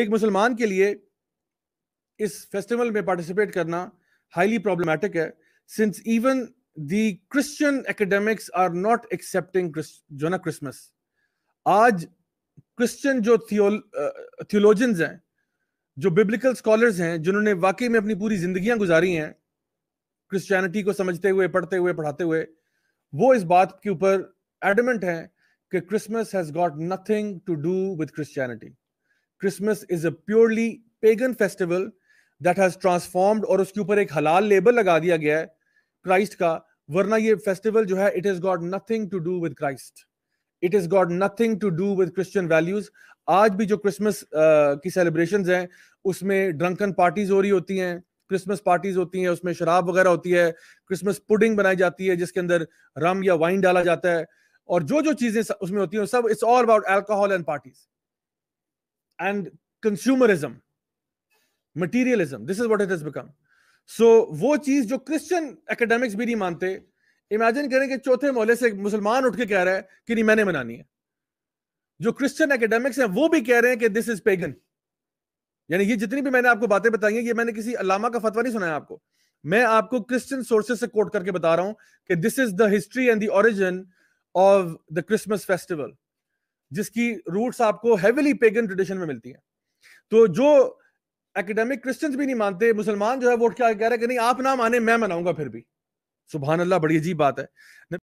एक मुसलमान के लिए इस फेस्टिवल में पार्टिसिपेट करना हाईली प्रॉब्लमेटिक है since even the Christian academics are not accepting जो ना क्रिसमस आज क्रिश्चियन जो थियोलॉजन्स uh, हैं जो बिब्लिकल स्कॉलर्स हैं जिन्होंने वाकई में अपनी पूरी जिंदगियां गुजारी हैं क्रिश्चियनिटी को समझते हुए पढ़ते हुए पढ़ाते हुए वो इस बात के ऊपर एडमेंट हैं कि Christmas has got nothing to do with Christianity Christmas is a purely pagan festival that has transformed और उसके ऊपर एक हलाल लेबल लगा दिया गया है क्राइस्ट का वरना ये फेस्टिवल जो है it is got nothing to do with Christ it is got nothing to do with Christian values आज भी जो क्रिसमस uh, की सेलिब्रेशन हैं उसमें ड्रंकन पार्टीज हो रही होती हैं क्रिसमस पार्टीज होती हैं उसमें शराब वगैरह होती है क्रिसमस पुडिंग बनाई जाती है जिसके अंदर रम या वाइन डाला जाता है और जो जो चीजें उसमें होती हैं सब it's all about alcohol and parties and consumerism materialism this is what it has become so वो चीज जो क्रिश्चियन एकेडमिक्स भी नहीं मानते इमेजिन करें कि चौथे मोहल्ले से मुसलमान उठ के कह रहा है कि नहीं मैंने मनानी है जो क्रिश्चियन एकेडमिक्स हैं वो भी कह रहे हैं कि दिस इज पेगन यानी ये जितनी भी मैंने आपको बातें बताई हैं ये मैंने किसी अलामा का फतवा नहीं सुनाया आपको मैं आपको क्रिश्चियन सोर्सेज से कोट करके बता रहा हूं कि this is the history and the origin of the Christmas festival जिसकी रूट्स आपको हैविली पेगन ट्रेडिशन में मिलती है तो जो एकेडमिक क्रिश्चियंस भी नहीं मानते मुसलमान जो है वो क्या कह रहे हैं कि नहीं आप ना माने मैं मनाऊंगा फिर भी सुबह अल्लाह बड़ी अजीब बात है